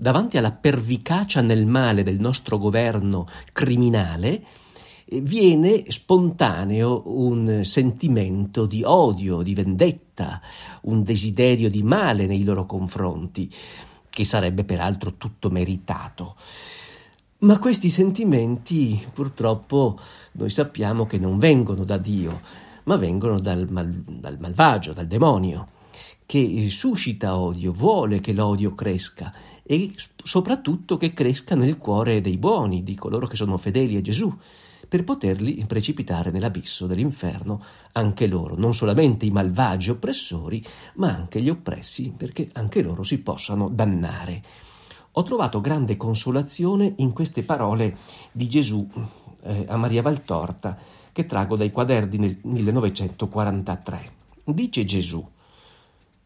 davanti alla pervicacia nel male del nostro governo criminale, eh, viene spontaneo un sentimento di odio, di vendetta, un desiderio di male nei loro confronti, che sarebbe peraltro tutto meritato. Ma questi sentimenti purtroppo noi sappiamo che non vengono da Dio, ma vengono dal, mal- dal malvagio, dal demonio che eh, suscita odio, vuole che l'odio cresca e soprattutto che cresca nel cuore dei buoni, di coloro che sono fedeli a Gesù, per poterli precipitare nell'abisso dell'inferno anche loro, non solamente i malvagi oppressori, ma anche gli oppressi, perché anche loro si possano dannare. Ho trovato grande consolazione in queste parole di Gesù eh, a Maria Valtorta che trago dai quaderni del 1943. Dice Gesù,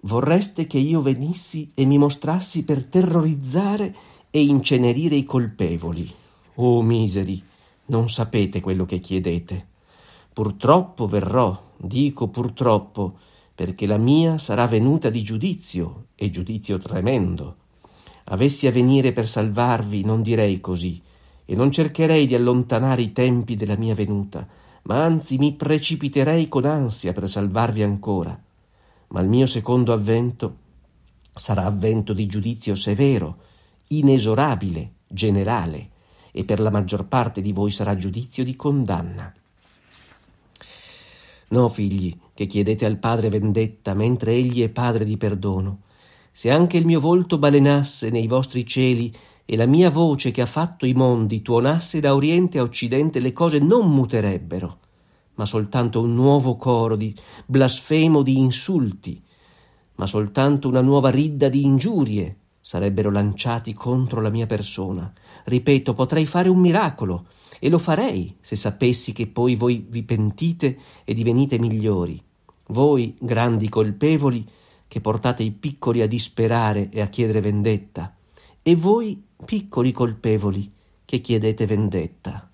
vorreste che io venissi e mi mostrassi per terrorizzare e incenerire i colpevoli. Oh miseri, non sapete quello che chiedete. Purtroppo verrò, dico purtroppo, perché la mia sarà venuta di giudizio, e giudizio tremendo. Avessi a venire per salvarvi, non direi così, e non cercherei di allontanare i tempi della mia venuta, ma anzi mi precipiterei con ansia per salvarvi ancora ma il mio secondo avvento sarà avvento di giudizio severo, inesorabile, generale, e per la maggior parte di voi sarà giudizio di condanna. No, figli, che chiedete al Padre vendetta, mentre Egli è Padre di perdono. Se anche il mio volto balenasse nei vostri cieli, e la mia voce che ha fatto i mondi tuonasse da oriente a occidente, le cose non muterebbero ma soltanto un nuovo coro di blasfemo di insulti, ma soltanto una nuova ridda di ingiurie sarebbero lanciati contro la mia persona. Ripeto, potrei fare un miracolo e lo farei se sapessi che poi voi vi pentite e divenite migliori. Voi, grandi colpevoli, che portate i piccoli a disperare e a chiedere vendetta, e voi, piccoli colpevoli, che chiedete vendetta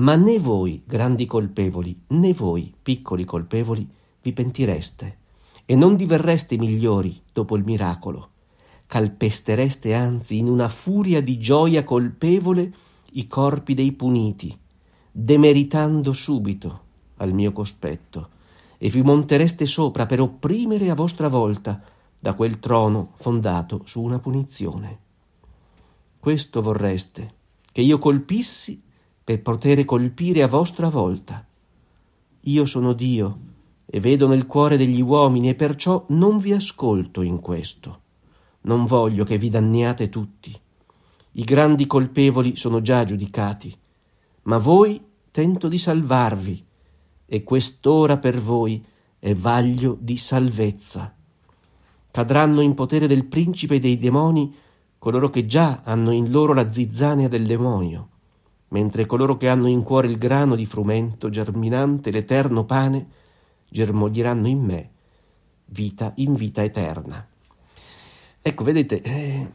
ma né voi, grandi colpevoli, né voi, piccoli colpevoli, vi pentireste e non diverreste migliori dopo il miracolo. Calpestereste anzi in una furia di gioia colpevole i corpi dei puniti, demeritando subito al mio cospetto, e vi montereste sopra per opprimere a vostra volta da quel trono fondato su una punizione. Questo vorreste, che io colpissi per poter colpire a vostra volta. Io sono Dio e vedo nel cuore degli uomini e perciò non vi ascolto in questo. Non voglio che vi danniate tutti. I grandi colpevoli sono già giudicati, ma voi tento di salvarvi e quest'ora per voi è vaglio di salvezza. Cadranno in potere del principe dei demoni coloro che già hanno in loro la zizzania del demonio mentre coloro che hanno in cuore il grano di frumento germinante, l'eterno pane, germoglieranno in me vita in vita eterna. Ecco, vedete, eh,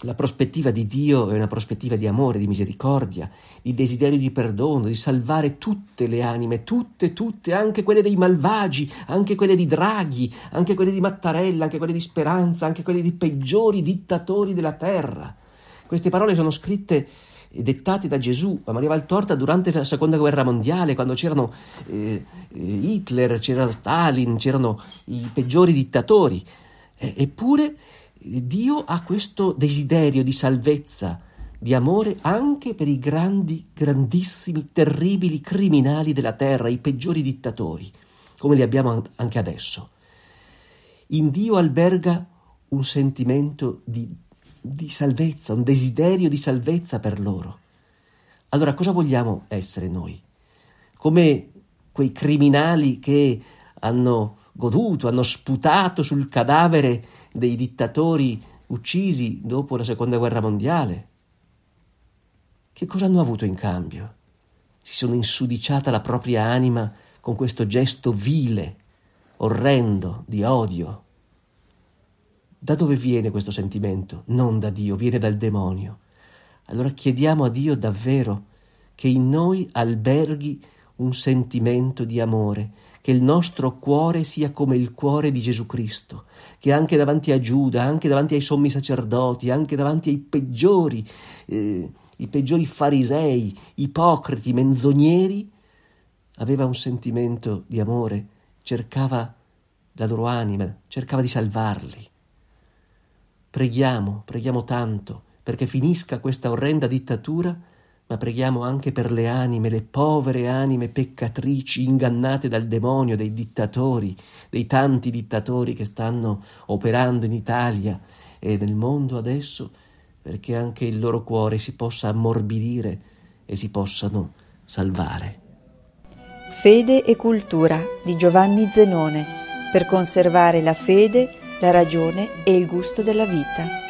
la prospettiva di Dio è una prospettiva di amore, di misericordia, di desiderio di perdono, di salvare tutte le anime, tutte, tutte, anche quelle dei malvagi, anche quelle di Draghi, anche quelle di Mattarella, anche quelle di Speranza, anche quelle dei peggiori dittatori della terra. Queste parole sono scritte dettati da Gesù. a Maria Valtorta durante la seconda guerra mondiale, quando c'erano eh, Hitler, c'era Stalin, c'erano i peggiori dittatori. Eh, eppure Dio ha questo desiderio di salvezza, di amore anche per i grandi, grandissimi, terribili criminali della terra, i peggiori dittatori, come li abbiamo anche adesso. In Dio alberga un sentimento di di salvezza, un desiderio di salvezza per loro. Allora cosa vogliamo essere noi? Come quei criminali che hanno goduto, hanno sputato sul cadavere dei dittatori uccisi dopo la seconda guerra mondiale? Che cosa hanno avuto in cambio? Si sono insudiciata la propria anima con questo gesto vile, orrendo, di odio, da dove viene questo sentimento? Non da Dio, viene dal demonio. Allora chiediamo a Dio davvero che in noi alberghi un sentimento di amore, che il nostro cuore sia come il cuore di Gesù Cristo, che anche davanti a Giuda, anche davanti ai sommi sacerdoti, anche davanti ai peggiori, eh, i peggiori farisei, ipocriti, menzogneri, aveva un sentimento di amore, cercava la loro anima, cercava di salvarli. Preghiamo, preghiamo tanto perché finisca questa orrenda dittatura, ma preghiamo anche per le anime, le povere anime peccatrici ingannate dal demonio dei dittatori, dei tanti dittatori che stanno operando in Italia e nel mondo adesso, perché anche il loro cuore si possa ammorbidire e si possano salvare. Fede e cultura di Giovanni Zenone per conservare la fede la ragione e il gusto della vita.